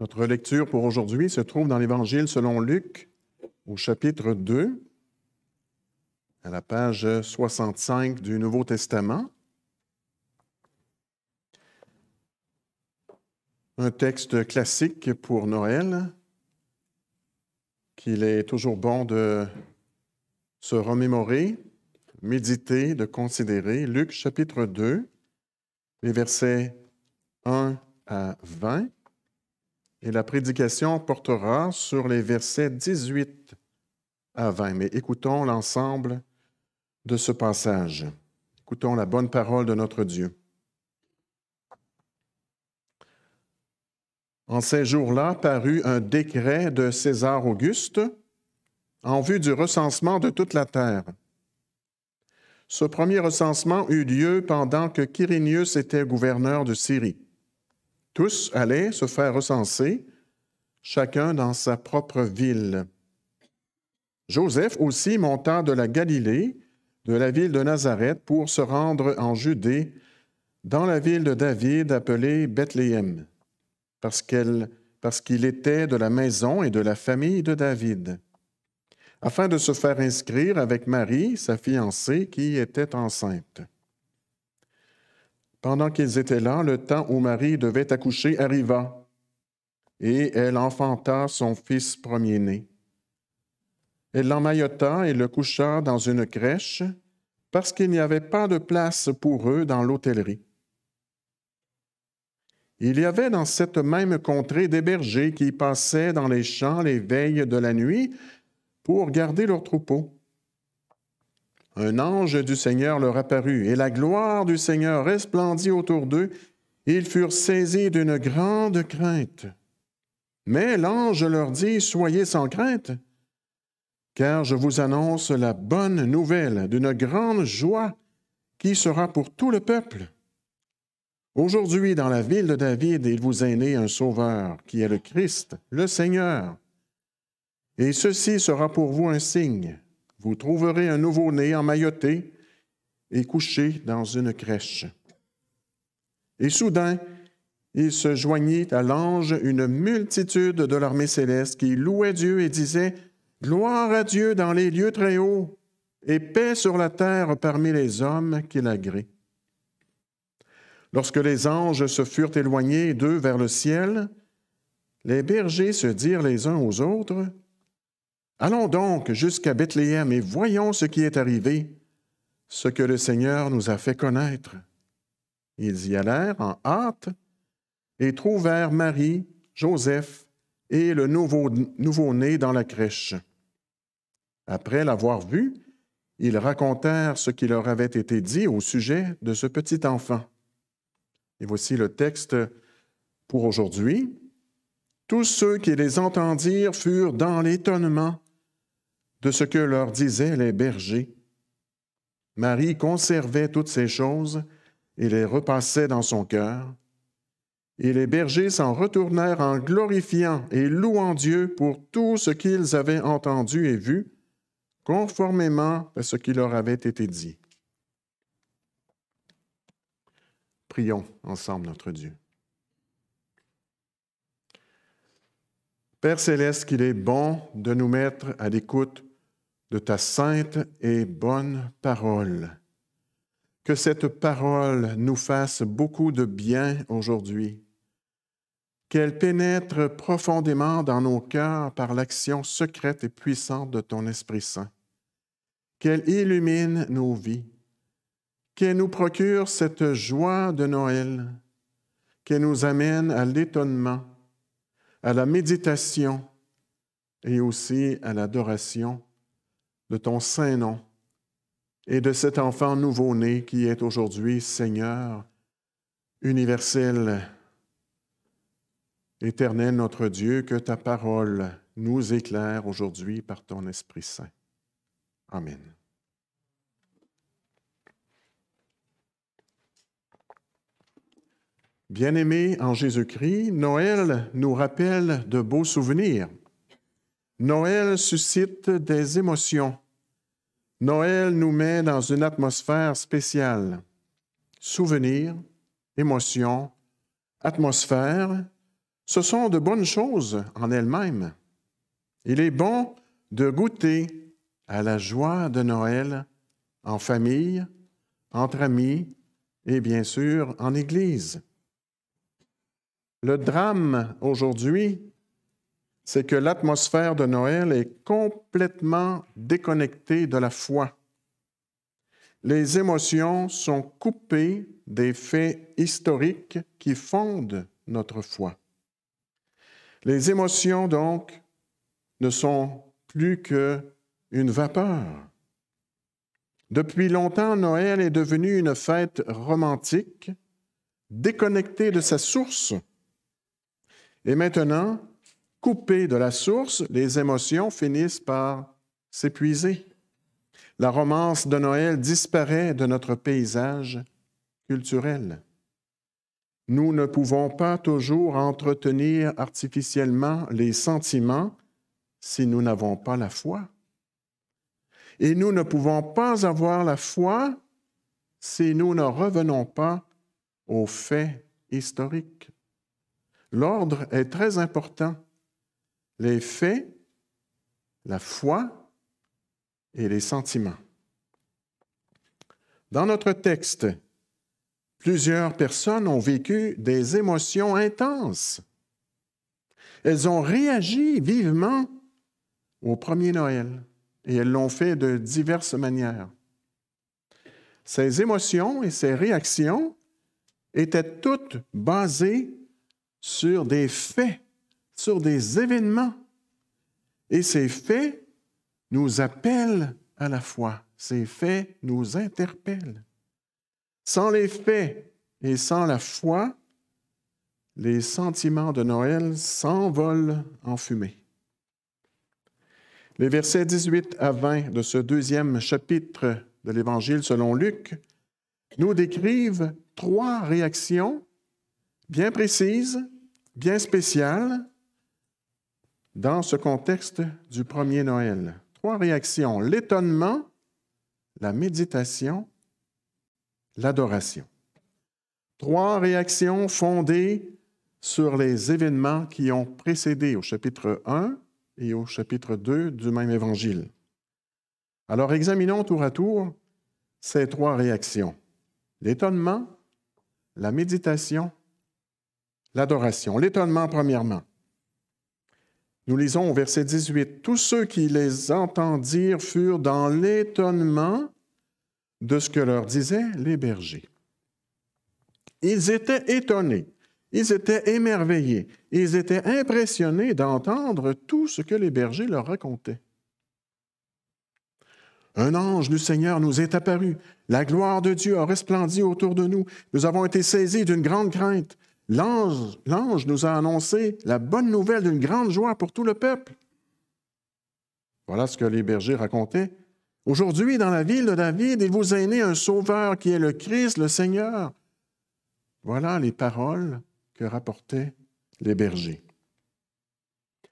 Notre lecture pour aujourd'hui se trouve dans l'Évangile selon Luc au chapitre 2, à la page 65 du Nouveau Testament. Un texte classique pour Noël qu'il est toujours bon de se remémorer, méditer, de considérer. Luc chapitre 2, les versets 1 à 20. Et la prédication portera sur les versets 18 à 20. Mais écoutons l'ensemble de ce passage. Écoutons la bonne parole de notre Dieu. En ces jours-là parut un décret de César Auguste en vue du recensement de toute la terre. Ce premier recensement eut lieu pendant que Quirinius était gouverneur de Syrie. Tous allaient se faire recenser, chacun dans sa propre ville. Joseph aussi monta de la Galilée, de la ville de Nazareth, pour se rendre en Judée, dans la ville de David appelée Bethléem, parce qu'il était de la maison et de la famille de David, afin de se faire inscrire avec Marie, sa fiancée, qui était enceinte. Pendant qu'ils étaient là, le temps où Marie devait accoucher arriva, et elle enfanta son fils premier-né. Elle l'emmaillota et le coucha dans une crèche, parce qu'il n'y avait pas de place pour eux dans l'hôtellerie. Il y avait dans cette même contrée des bergers qui passaient dans les champs les veilles de la nuit pour garder leurs troupeaux un ange du Seigneur leur apparut, et la gloire du Seigneur resplendit autour d'eux, et ils furent saisis d'une grande crainte. Mais l'ange leur dit, Soyez sans crainte, car je vous annonce la bonne nouvelle d'une grande joie qui sera pour tout le peuple. Aujourd'hui, dans la ville de David, il vous est né un Sauveur, qui est le Christ, le Seigneur. Et ceci sera pour vous un signe vous trouverez un nouveau-né emmailloté et couché dans une crèche. Et soudain, il se joignit à l'ange une multitude de l'armée céleste qui louait Dieu et disait Gloire à Dieu dans les lieux très hauts et paix sur la terre parmi les hommes qu'il agrée. Lorsque les anges se furent éloignés d'eux vers le ciel, les bergers se dirent les uns aux autres Allons donc jusqu'à Bethléem et voyons ce qui est arrivé, ce que le Seigneur nous a fait connaître. Ils y allèrent en hâte et trouvèrent Marie, Joseph et le nouveau-né dans la crèche. Après l'avoir vu, ils racontèrent ce qui leur avait été dit au sujet de ce petit enfant. Et voici le texte pour aujourd'hui. Tous ceux qui les entendirent furent dans l'étonnement de ce que leur disaient les bergers. Marie conservait toutes ces choses et les repassait dans son cœur. Et les bergers s'en retournèrent en glorifiant et louant Dieu pour tout ce qu'ils avaient entendu et vu, conformément à ce qui leur avait été dit. Prions ensemble notre Dieu. Père céleste, qu'il est bon de nous mettre à l'écoute de ta sainte et bonne parole. Que cette parole nous fasse beaucoup de bien aujourd'hui, qu'elle pénètre profondément dans nos cœurs par l'action secrète et puissante de ton Esprit Saint, qu'elle illumine nos vies, qu'elle nous procure cette joie de Noël, qu'elle nous amène à l'étonnement, à la méditation et aussi à l'adoration de ton saint nom et de cet enfant nouveau-né qui est aujourd'hui Seigneur universel, éternel notre Dieu, que ta parole nous éclaire aujourd'hui par ton Esprit Saint. Amen. Bien-aimés en Jésus-Christ, Noël nous rappelle de beaux souvenirs. Noël suscite des émotions. Noël nous met dans une atmosphère spéciale. Souvenirs, émotions, atmosphère, ce sont de bonnes choses en elles-mêmes. Il est bon de goûter à la joie de Noël en famille, entre amis et bien sûr en Église. Le drame aujourd'hui c'est que l'atmosphère de Noël est complètement déconnectée de la foi. Les émotions sont coupées des faits historiques qui fondent notre foi. Les émotions, donc, ne sont plus que une vapeur. Depuis longtemps, Noël est devenu une fête romantique, déconnectée de sa source. Et maintenant, coupés de la source, les émotions finissent par s'épuiser. La romance de Noël disparaît de notre paysage culturel. Nous ne pouvons pas toujours entretenir artificiellement les sentiments si nous n'avons pas la foi. Et nous ne pouvons pas avoir la foi si nous ne revenons pas aux faits historiques. L'ordre est très important les faits, la foi et les sentiments. Dans notre texte, plusieurs personnes ont vécu des émotions intenses. Elles ont réagi vivement au premier Noël et elles l'ont fait de diverses manières. Ces émotions et ces réactions étaient toutes basées sur des faits sur des événements. Et ces faits nous appellent à la foi. Ces faits nous interpellent. Sans les faits et sans la foi, les sentiments de Noël s'envolent en fumée. Les versets 18 à 20 de ce deuxième chapitre de l'Évangile selon Luc nous décrivent trois réactions bien précises, bien spéciales, dans ce contexte du premier Noël? Trois réactions, l'étonnement, la méditation, l'adoration. Trois réactions fondées sur les événements qui ont précédé au chapitre 1 et au chapitre 2 du même évangile. Alors examinons tour à tour ces trois réactions. L'étonnement, la méditation, l'adoration. L'étonnement premièrement. Nous lisons au verset 18, Tous ceux qui les entendirent furent dans l'étonnement de ce que leur disaient les bergers. Ils étaient étonnés, ils étaient émerveillés, ils étaient impressionnés d'entendre tout ce que les bergers leur racontaient. Un ange du Seigneur nous est apparu. La gloire de Dieu a resplendi autour de nous. Nous avons été saisis d'une grande crainte. L'ange, nous a annoncé la bonne nouvelle d'une grande joie pour tout le peuple. Voilà ce que les bergers racontaient. Aujourd'hui, dans la ville de David, il vous est né un sauveur qui est le Christ, le Seigneur. Voilà les paroles que rapportaient les bergers.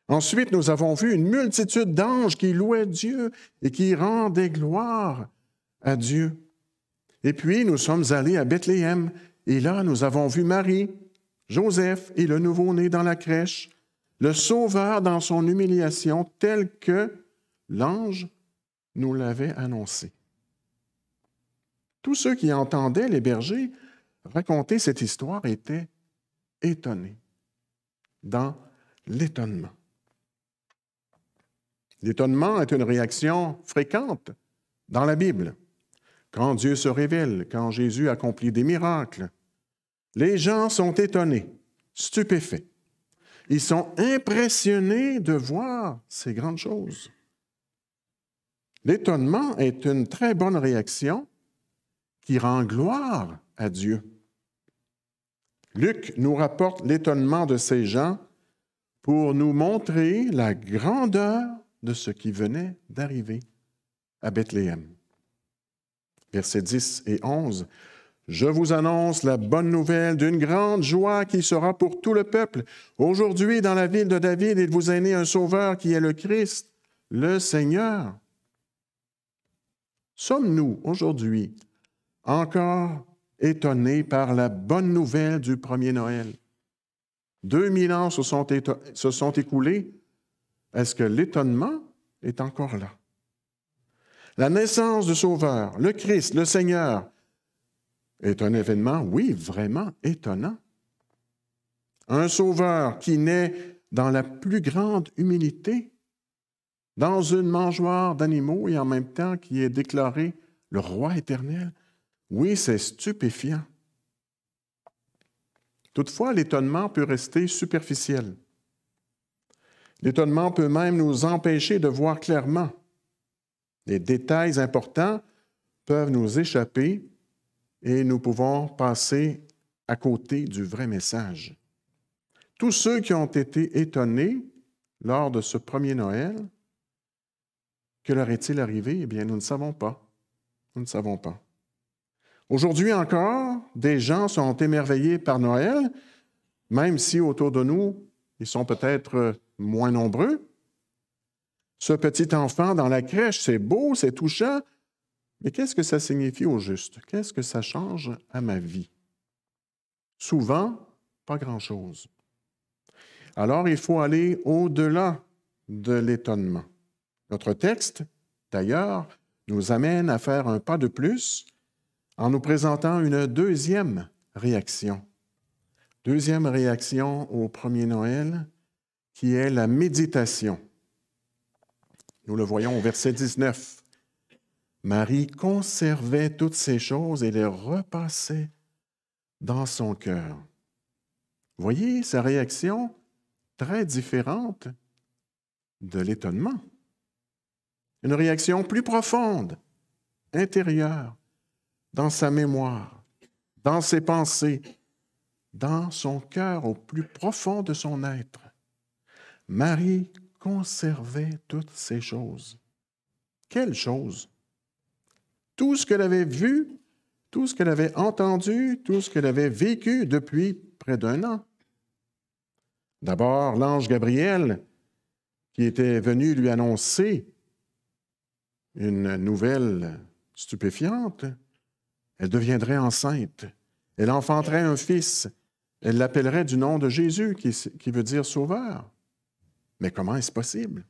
Ensuite, nous avons vu une multitude d'anges qui louaient Dieu et qui rendaient gloire à Dieu. Et puis, nous sommes allés à Bethléem et là, nous avons vu Marie, Joseph est le nouveau-né dans la crèche, le Sauveur dans son humiliation, tel que l'ange nous l'avait annoncé. Tous ceux qui entendaient les bergers raconter cette histoire étaient étonnés, dans l'étonnement. L'étonnement est une réaction fréquente dans la Bible. Quand Dieu se révèle, quand Jésus accomplit des miracles, les gens sont étonnés, stupéfaits. Ils sont impressionnés de voir ces grandes choses. L'étonnement est une très bonne réaction qui rend gloire à Dieu. Luc nous rapporte l'étonnement de ces gens pour nous montrer la grandeur de ce qui venait d'arriver à Bethléem. Versets 10 et 11. Je vous annonce la bonne nouvelle d'une grande joie qui sera pour tout le peuple. Aujourd'hui, dans la ville de David, il vous est né un sauveur qui est le Christ, le Seigneur. Sommes-nous aujourd'hui encore étonnés par la bonne nouvelle du premier Noël? Deux mille ans se sont écoulés. Est-ce que l'étonnement est encore là? La naissance du Sauveur, le Christ, le Seigneur, est un événement, oui, vraiment étonnant. Un sauveur qui naît dans la plus grande humilité, dans une mangeoire d'animaux et en même temps qui est déclaré le roi éternel. Oui, c'est stupéfiant. Toutefois, l'étonnement peut rester superficiel. L'étonnement peut même nous empêcher de voir clairement. Les détails importants peuvent nous échapper et nous pouvons passer à côté du vrai message. Tous ceux qui ont été étonnés lors de ce premier Noël, que leur est-il arrivé? Eh bien, nous ne savons pas. Nous ne savons pas. Aujourd'hui encore, des gens sont émerveillés par Noël, même si autour de nous, ils sont peut-être moins nombreux. Ce petit enfant dans la crèche, c'est beau, c'est touchant, mais qu'est-ce que ça signifie au juste? Qu'est-ce que ça change à ma vie? Souvent, pas grand-chose. Alors, il faut aller au-delà de l'étonnement. Notre texte, d'ailleurs, nous amène à faire un pas de plus en nous présentant une deuxième réaction. Deuxième réaction au premier Noël, qui est la méditation. Nous le voyons au verset 19. Marie conservait toutes ces choses et les repassait dans son cœur. Voyez sa réaction très différente de l'étonnement. Une réaction plus profonde, intérieure, dans sa mémoire, dans ses pensées, dans son cœur au plus profond de son être. Marie conservait toutes ces choses. Quelles choses tout ce qu'elle avait vu, tout ce qu'elle avait entendu, tout ce qu'elle avait vécu depuis près d'un an. D'abord, l'ange Gabriel, qui était venu lui annoncer une nouvelle stupéfiante, elle deviendrait enceinte, elle enfanterait un fils, elle l'appellerait du nom de Jésus, qui, veut dire sauveur. Mais comment est-ce possible?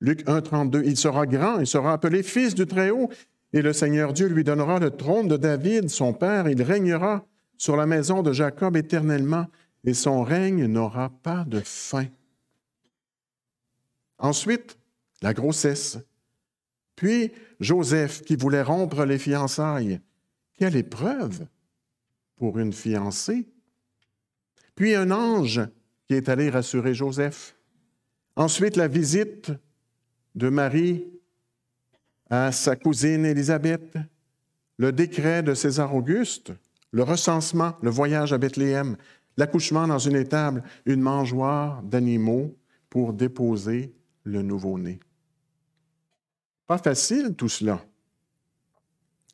Luc 1, il sera grand, il sera appelé fils du Très-Haut, et le Seigneur Dieu lui donnera le trône de David, son père. Il régnera sur la maison de Jacob éternellement, et son règne n'aura pas de fin. Ensuite, la grossesse. Puis Joseph qui voulait rompre les fiançailles. Quelle épreuve pour une fiancée. Puis un ange qui est allé rassurer Joseph. Ensuite, la visite de Marie à sa cousine Élisabeth, le décret de César Auguste, le recensement, le voyage à Bethléem, l'accouchement dans une étable, une mangeoire d'animaux pour déposer le nouveau-né. Pas facile tout cela.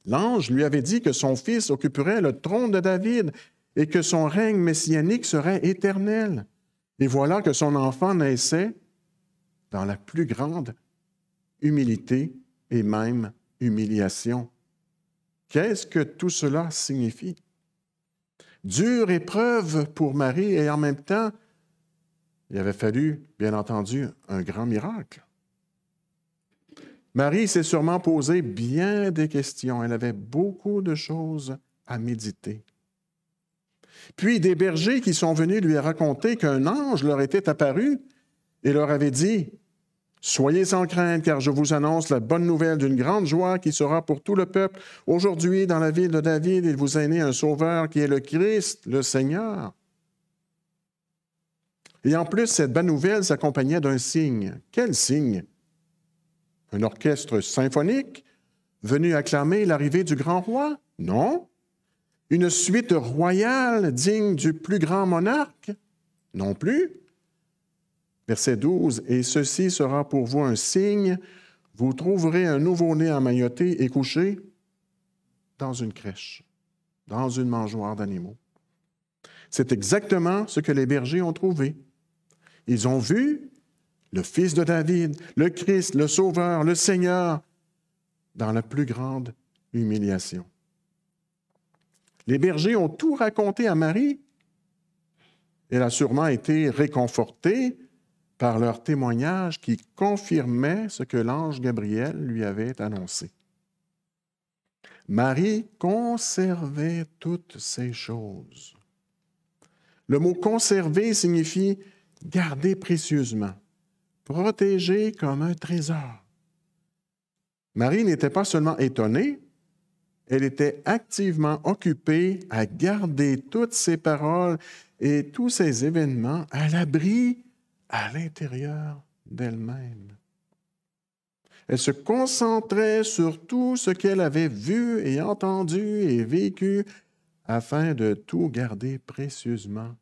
L'ange lui avait dit que son fils occuperait le trône de David et que son règne messianique serait éternel. Et voilà que son enfant naissait dans la plus grande humilité et même humiliation. Qu'est-ce que tout cela signifie? Dure épreuve pour Marie et en même temps, il avait fallu, bien entendu, un grand miracle. Marie s'est sûrement posé bien des questions. Elle avait beaucoup de choses à méditer. Puis des bergers qui sont venus lui raconter qu'un ange leur était apparu et leur avait dit Soyez sans crainte, car je vous annonce la bonne nouvelle d'une grande joie qui sera pour tout le peuple. Aujourd'hui, dans la ville de David, il vous est né un sauveur qui est le Christ, le Seigneur. Et en plus, cette bonne nouvelle s'accompagnait d'un signe. Quel signe? Un orchestre symphonique venu acclamer l'arrivée du grand roi? Non. Une suite royale digne du plus grand monarque? Non plus. Verset 12, Et ceci sera pour vous un signe, vous trouverez un nouveau-né emmailloté et couché dans une crèche, dans une mangeoire d'animaux. C'est exactement ce que les bergers ont trouvé. Ils ont vu le Fils de David, le Christ, le Sauveur, le Seigneur, dans la plus grande humiliation. Les bergers ont tout raconté à Marie. Elle a sûrement été réconfortée, par leur témoignage qui confirmait ce que l'ange Gabriel lui avait annoncé. Marie conservait toutes ces choses. Le mot conserver signifie garder précieusement, protéger comme un trésor. Marie n'était pas seulement étonnée, elle était activement occupée à garder toutes ces paroles et tous ces événements à l'abri à l'intérieur d'elle-même. Elle se concentrait sur tout ce qu'elle avait vu et entendu et vécu afin de tout garder précieusement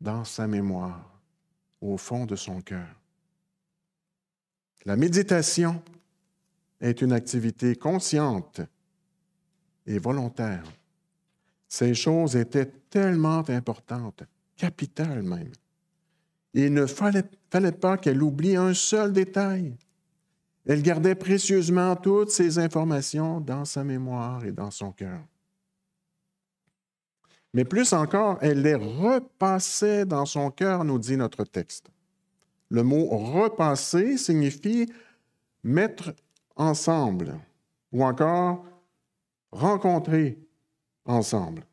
dans sa mémoire, au fond de son cœur. La méditation est une activité consciente et volontaire. Ces choses étaient tellement importantes, capitales même, il ne fallait, pas qu'elle oublie un seul détail. Elle gardait précieusement toutes ces informations dans sa mémoire et dans son cœur. Mais plus encore, elle les repassait dans son cœur, nous dit notre texte. Le mot repasser signifie mettre ensemble ou encore rencontrer ensemble.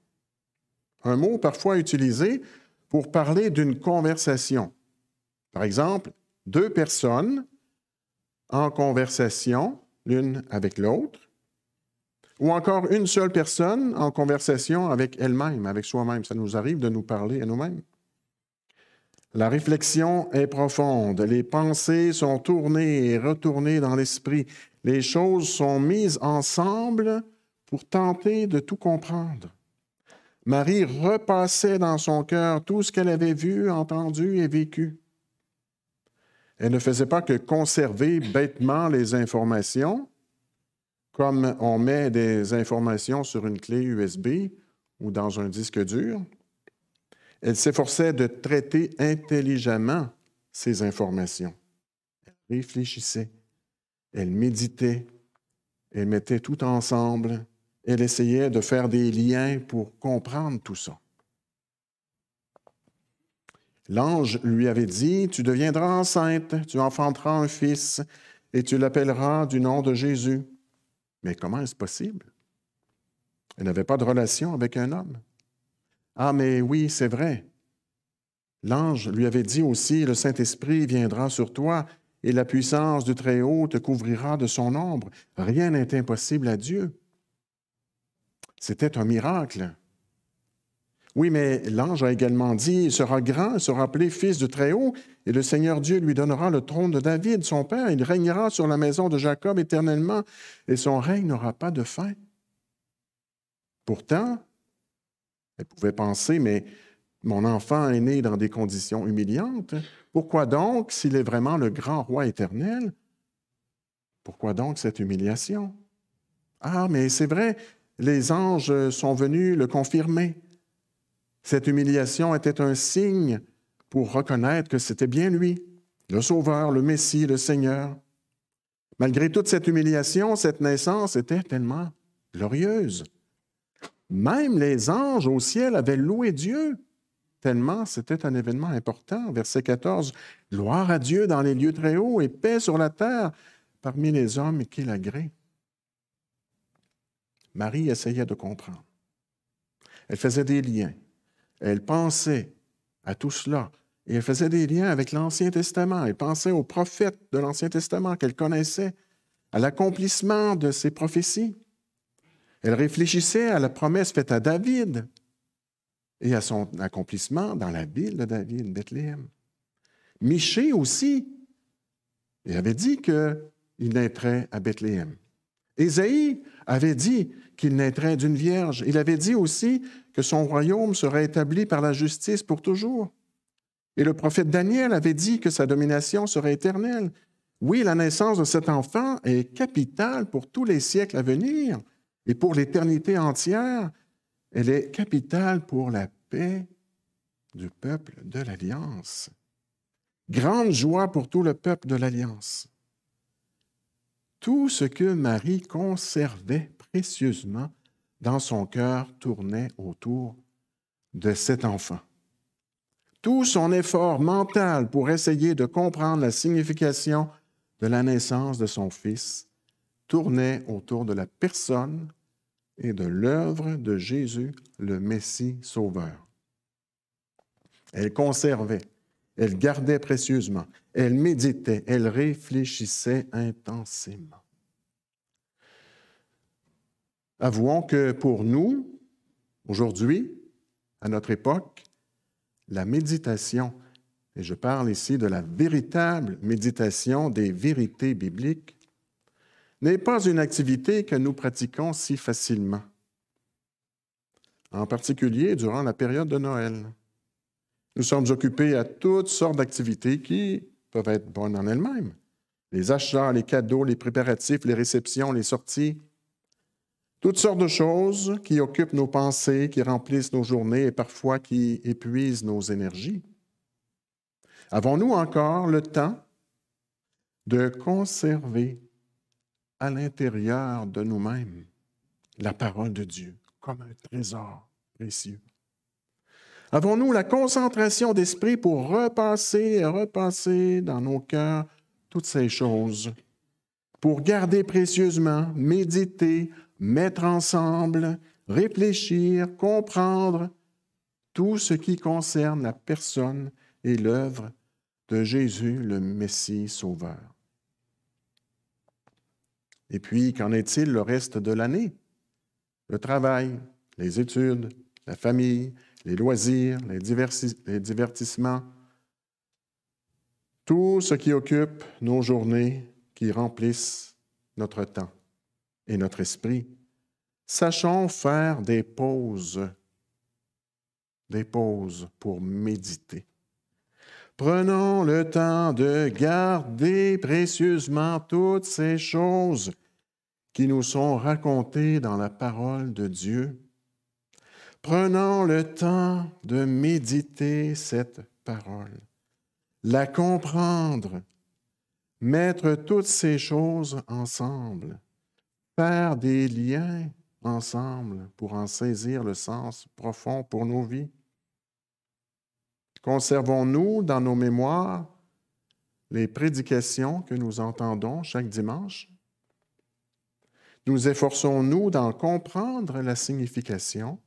Un mot parfois utilisé pour parler d'une conversation. Par exemple, deux personnes en conversation, l'une avec l'autre, ou encore une seule personne en conversation avec elle-même, avec soi-même. Ça nous arrive de nous parler à nous-mêmes. La réflexion est profonde, les pensées sont tournées et retournées dans l'esprit, les choses sont mises ensemble pour tenter de tout comprendre. Marie repassait dans son cœur tout ce qu'elle avait vu, entendu et vécu. Elle ne faisait pas que conserver bêtement les informations, comme on met des informations sur une clé USB ou dans un disque dur. Elle s'efforçait de traiter intelligemment ces informations. Elle réfléchissait, elle méditait, elle mettait tout ensemble elle essayait de faire des liens pour comprendre tout ça. L'ange lui avait dit, Tu deviendras enceinte, tu enfanteras un fils, et tu l'appelleras du nom de Jésus. Mais comment est-ce possible? Elle n'avait pas de relation avec un homme. Ah, mais oui, c'est vrai. L'ange lui avait dit aussi, Le Saint-Esprit viendra sur toi, et la puissance du Très-Haut te couvrira de son ombre. Rien n'est impossible à Dieu. C'était un miracle. Oui, mais l'ange a également dit, il sera grand, il sera appelé fils de Très-Haut, et le Seigneur Dieu lui donnera le trône de David, son père, il régnera sur la maison de Jacob éternellement, et son règne n'aura pas de fin. Pourtant, elle pouvait penser, mais mon enfant est né dans des conditions humiliantes. Pourquoi donc, s'il est vraiment le grand roi éternel, pourquoi donc cette humiliation? Ah, mais c'est vrai, les anges sont venus le confirmer. Cette humiliation était un signe pour reconnaître que c'était bien lui, le Sauveur, le Messie, le Seigneur. Malgré toute cette humiliation, cette naissance était tellement glorieuse. Même les anges au ciel avaient loué Dieu, tellement c'était un événement important. Verset 14, Gloire à Dieu dans les lieux très hauts et paix sur la terre parmi les hommes qui l'agréent. Marie essayait de comprendre. Elle faisait des liens. Elle pensait à tout cela. Et elle faisait des liens avec l'Ancien Testament. Elle pensait aux prophètes de l'Ancien Testament qu'elle connaissait, à l'accomplissement de ses prophéties. Elle réfléchissait à la promesse faite à David et à son accomplissement dans la ville de David, Bethléem. Michée aussi, avait dit qu'il naîtrait à Bethléem. Ésaïe avait dit qu'il naîtrait d'une vierge. Il avait dit aussi que son royaume serait établi par la justice pour toujours. Et le prophète Daniel avait dit que sa domination serait éternelle. Oui, la naissance de cet enfant est capitale pour tous les siècles à venir et pour l'éternité entière. Elle est capitale pour la paix du peuple de l'Alliance. Grande joie pour tout le peuple de l'Alliance. Tout ce que Marie conservait précieusement dans son cœur tournait autour de cet enfant. Tout son effort mental pour essayer de comprendre la signification de la naissance de son fils tournait autour de la personne et de l'œuvre de Jésus, le Messie Sauveur. Elle conservait elle gardait précieusement. Elle méditait. Elle réfléchissait intensément. Avouons que pour nous, aujourd'hui, à notre époque, la méditation, et je parle ici de la véritable méditation des vérités bibliques, n'est pas une activité que nous pratiquons si facilement, en particulier durant la période de Noël nous sommes occupés à toutes sortes d'activités qui peuvent être bonnes en elles-mêmes. Les achats, les cadeaux, les préparatifs, les réceptions, les sorties, toutes sortes de choses qui occupent nos pensées, qui remplissent nos journées et parfois qui épuisent nos énergies. Avons-nous encore le temps de conserver à l'intérieur de nous-mêmes la parole de Dieu comme un trésor précieux? Avons-nous la concentration d'esprit pour repasser et repasser dans nos cœurs toutes ces choses, pour garder précieusement, méditer, mettre ensemble, réfléchir, comprendre tout ce qui concerne la personne et l'œuvre de Jésus le Messie Sauveur. Et puis, qu'en est-il le reste de l'année? Le travail, les études, la famille, les loisirs, les, divertissements, tout ce qui occupe nos journées, qui remplissent notre temps et notre esprit. Sachons faire des pauses, des pauses pour méditer. Prenons le temps de garder précieusement toutes ces choses qui nous sont racontées dans la parole de Dieu Prenons le temps de méditer cette parole, la comprendre, mettre toutes ces choses ensemble, faire des liens ensemble pour en saisir le sens profond pour nos vies. Conservons-nous dans nos mémoires les prédications que nous entendons chaque dimanche? Nous efforçons-nous d'en comprendre la signification?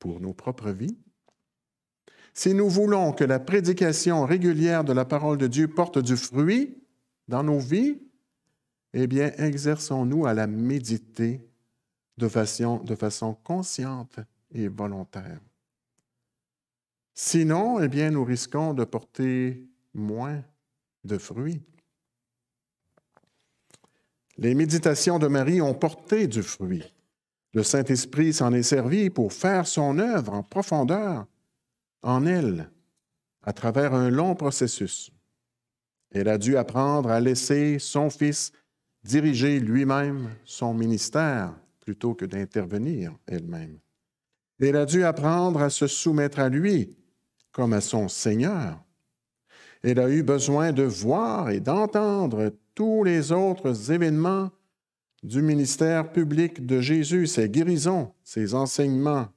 pour nos propres vies? Si nous voulons que la prédication régulière de la parole de Dieu porte du fruit dans nos vies, eh bien, exerçons-nous à la méditer de façon, de façon consciente et volontaire. Sinon, eh bien, nous risquons de porter moins de fruits. Les méditations de Marie ont porté du fruit. Le Saint-Esprit s'en est servi pour faire son œuvre en profondeur en elle, à travers un long processus. Elle a dû apprendre à laisser son Fils diriger lui-même son ministère plutôt que d'intervenir elle-même. Elle a dû apprendre à se soumettre à lui comme à son Seigneur. Elle a eu besoin de voir et d'entendre tous les autres événements du ministère public de Jésus, ses guérisons, ses enseignements,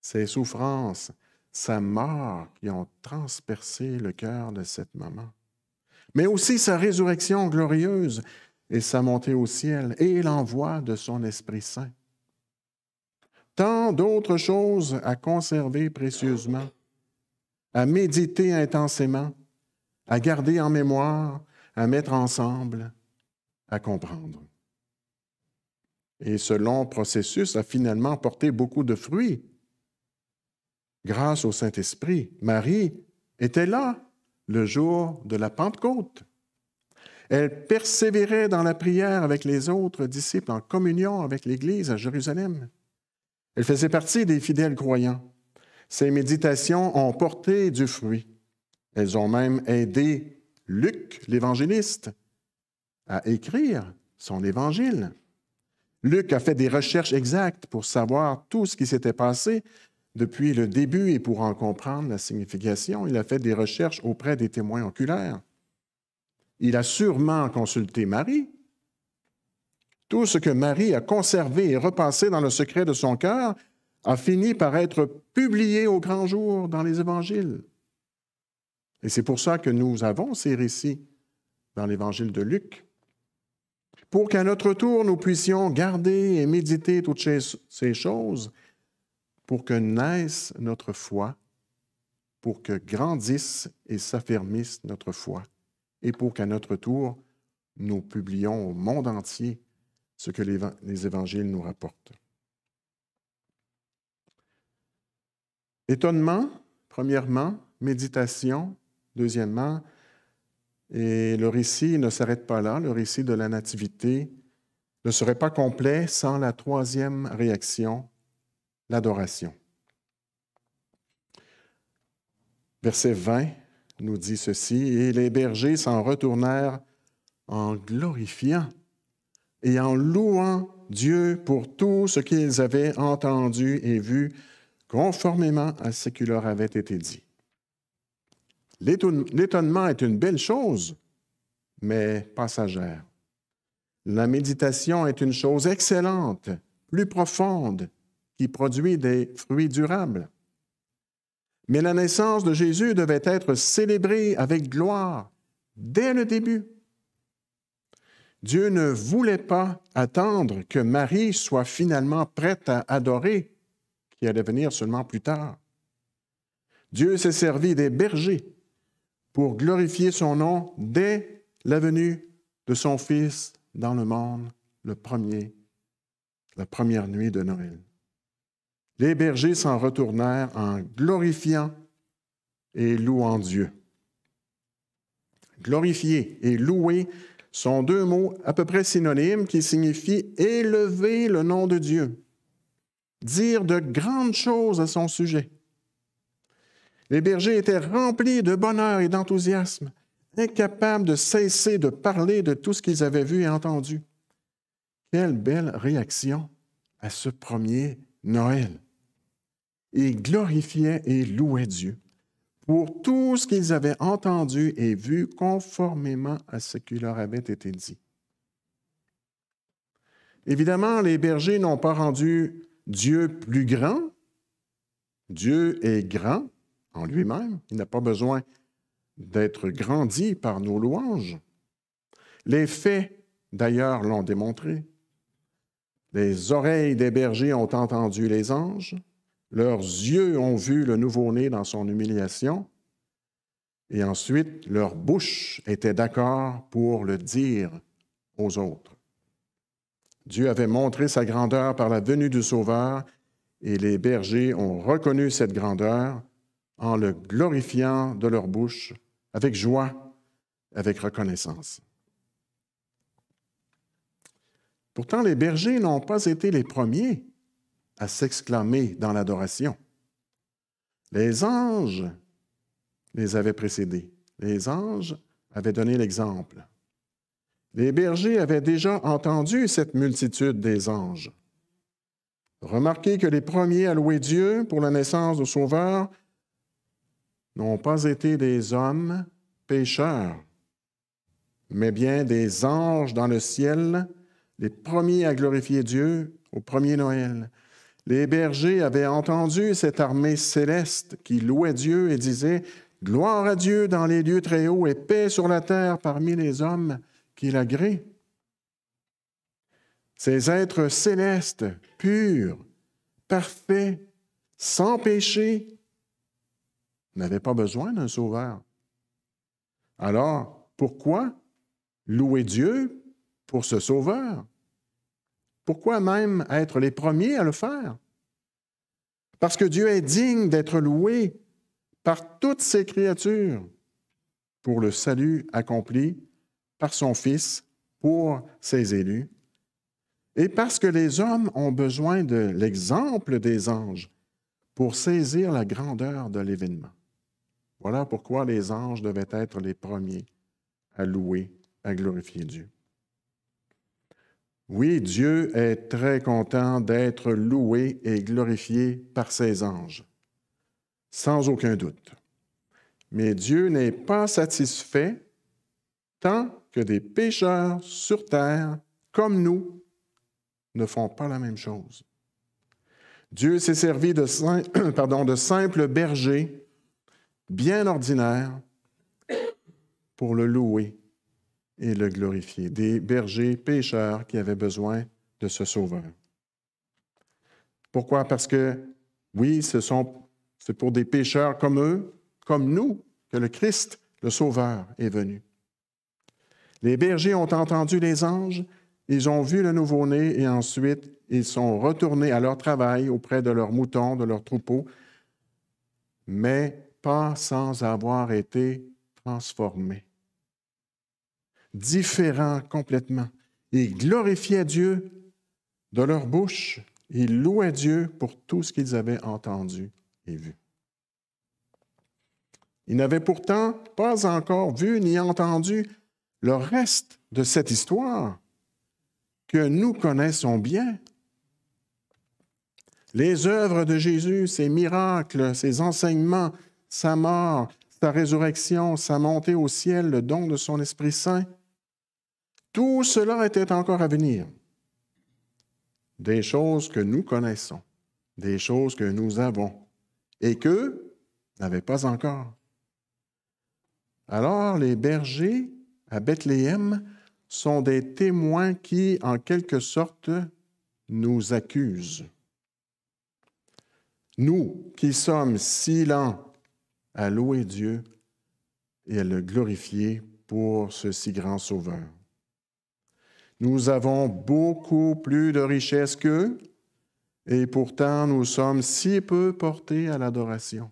ses souffrances, sa mort qui ont transpercé le cœur de cette maman, mais aussi sa résurrection glorieuse et sa montée au ciel et l'envoi de son Esprit Saint. Tant d'autres choses à conserver précieusement, à méditer intensément, à garder en mémoire, à mettre ensemble, à comprendre. Et ce long processus a finalement porté beaucoup de fruits grâce au Saint-Esprit. Marie était là le jour de la Pentecôte. Elle persévérait dans la prière avec les autres disciples en communion avec l'Église à Jérusalem. Elle faisait partie des fidèles croyants. Ses méditations ont porté du fruit. Elles ont même aidé Luc, l'évangéliste, à écrire son évangile. Luc a fait des recherches exactes pour savoir tout ce qui s'était passé depuis le début et pour en comprendre la signification. Il a fait des recherches auprès des témoins oculaires. Il a sûrement consulté Marie. Tout ce que Marie a conservé et repassé dans le secret de son cœur a fini par être publié au grand jour dans les évangiles. Et c'est pour ça que nous avons ces récits dans l'évangile de Luc pour qu'à notre tour, nous puissions garder et méditer toutes ces choses, pour que naisse notre foi, pour que grandisse et s'affermisse notre foi, et pour qu'à notre tour, nous publions au monde entier ce que les évangiles nous rapportent. Étonnement, premièrement, méditation, deuxièmement, et le récit ne s'arrête pas là. Le récit de la Nativité ne serait pas complet sans la troisième réaction, l'adoration. Verset 20 nous dit ceci, Et les bergers s'en retournèrent en glorifiant et en louant Dieu pour tout ce qu'ils avaient entendu et vu, conformément à ce qui leur avait été dit. L'étonnement est une belle chose, mais passagère. La méditation est une chose excellente, plus profonde, qui produit des fruits durables. Mais la naissance de Jésus devait être célébrée avec gloire dès le début. Dieu ne voulait pas attendre que Marie soit finalement prête à adorer, qui allait venir seulement plus tard. Dieu s'est servi des bergers pour glorifier son nom dès la venue de son Fils dans le monde, le premier, la première nuit de Noël. Les bergers s'en retournèrent en glorifiant et louant Dieu. Glorifier et louer sont deux mots à peu près synonymes qui signifient élever le nom de Dieu, dire de grandes choses à son sujet. Les bergers étaient remplis de bonheur et d'enthousiasme, incapables de cesser de parler de tout ce qu'ils avaient vu et entendu. Quelle belle réaction à ce premier Noël. Ils glorifiaient et louaient Dieu pour tout ce qu'ils avaient entendu et vu conformément à ce qui leur avait été dit. Évidemment, les bergers n'ont pas rendu Dieu plus grand. Dieu est grand, en lui-même. Il n'a pas besoin d'être grandi par nos louanges. Les faits, d'ailleurs, l'ont démontré. Les oreilles des bergers ont entendu les anges, leurs yeux ont vu le nouveau-né dans son humiliation, et ensuite leur bouche était d'accord pour le dire aux autres. Dieu avait montré sa grandeur par la venue du Sauveur, et les bergers ont reconnu cette grandeur en le glorifiant de leur bouche, avec joie, avec reconnaissance. Pourtant, les bergers n'ont pas été les premiers à s'exclamer dans l'adoration. Les anges les avaient précédés. Les anges avaient donné l'exemple. Les bergers avaient déjà entendu cette multitude des anges. Remarquez que les premiers à louer Dieu pour la naissance du Sauveur n'ont pas été des hommes pécheurs, mais bien des anges dans le ciel, les premiers à glorifier Dieu au premier Noël. Les bergers avaient entendu cette armée céleste qui louait Dieu et disait Gloire à Dieu dans les lieux très hauts et paix sur la terre parmi les hommes qu'il agrée. Ces êtres célestes, purs, parfaits, sans péché, n'avait pas besoin d'un sauveur. Alors, pourquoi louer Dieu pour ce sauveur? Pourquoi même être les premiers à le faire? Parce que Dieu est digne d'être loué par toutes ses créatures pour le salut accompli par son Fils pour ses élus, et parce que les hommes ont besoin de l'exemple des anges pour saisir la grandeur de l'événement. Voilà pourquoi les anges devaient être les premiers à louer, à glorifier Dieu. Oui, Dieu est très content d'être loué et glorifié par ses anges, sans aucun doute. Mais Dieu n'est pas satisfait tant que des pécheurs sur terre, comme nous, ne font pas la même chose. Dieu s'est servi de, de simples bergers bien ordinaire pour le louer et le glorifier, des bergers pécheurs qui avaient besoin de ce sauveur. Pourquoi? Parce que, oui, ce sont, c'est pour des pécheurs comme eux, comme nous, que le Christ, le Sauveur, est venu. Les bergers ont entendu les anges, ils ont vu le nouveau-né et ensuite ils sont retournés à leur travail auprès de leurs moutons, de leurs troupeaux. Mais pas sans avoir été transformés, différents complètement. Ils glorifiaient Dieu de leur bouche. Ils louaient Dieu pour tout ce qu'ils avaient entendu et vu. Ils n'avaient pourtant pas encore vu ni entendu le reste de cette histoire que nous connaissons bien. Les œuvres de Jésus, ses miracles, ses enseignements, sa mort, sa résurrection, sa montée au ciel, le don de son Esprit Saint. Tout cela était encore à venir. Des choses que nous connaissons, des choses que nous avons et qu'eux n'avaient pas encore. Alors les bergers à Bethléem sont des témoins qui, en quelque sorte, nous accusent. Nous qui sommes si lents à louer Dieu et à le glorifier pour ce si grand Sauveur. Nous avons beaucoup plus de richesses qu'eux, et pourtant nous sommes si peu portés à l'adoration.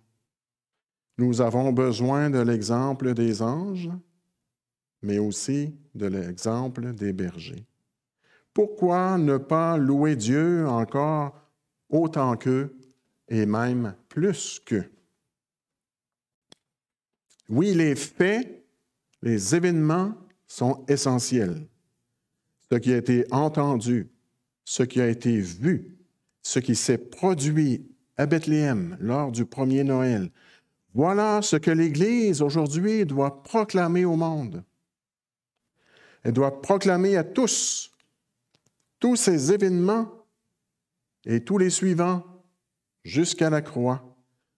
Nous avons besoin de l'exemple des anges, mais aussi de l'exemple des bergers. Pourquoi ne pas louer Dieu encore autant qu'eux et même plus qu'eux? Oui, les faits, les événements sont essentiels. Ce qui a été entendu, ce qui a été vu, ce qui s'est produit à Bethléem lors du premier Noël, voilà ce que l'Église aujourd'hui doit proclamer au monde. Elle doit proclamer à tous tous ces événements et tous les suivants jusqu'à la croix,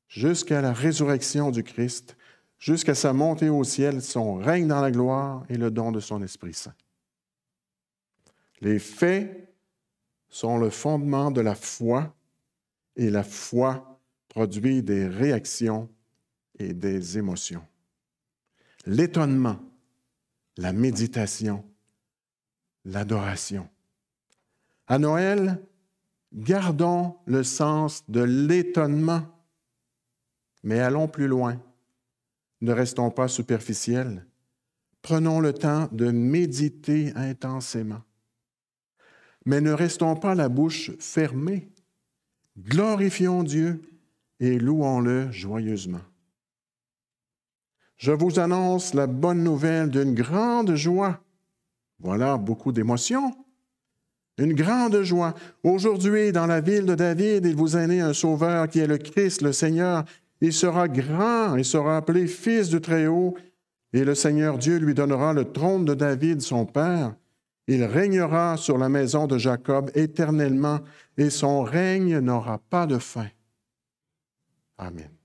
jusqu'à la résurrection du Christ jusqu'à sa montée au ciel, son règne dans la gloire et le don de son Esprit Saint. Les faits sont le fondement de la foi et la foi produit des réactions et des émotions. L'étonnement, la méditation, l'adoration. À Noël, gardons le sens de l'étonnement, mais allons plus loin ne restons pas superficiels. Prenons le temps de méditer intensément. Mais ne restons pas la bouche fermée. Glorifions Dieu et louons-le joyeusement. Je vous annonce la bonne nouvelle d'une grande joie. Voilà beaucoup d'émotions. Une grande joie. Aujourd'hui, dans la ville de David, il vous est né un sauveur qui est le Christ, le Seigneur. Il sera grand il sera appelé Fils du Très-Haut, et le Seigneur Dieu lui donnera le trône de David, son père. Il régnera sur la maison de Jacob éternellement, et son règne n'aura pas de fin. Amen.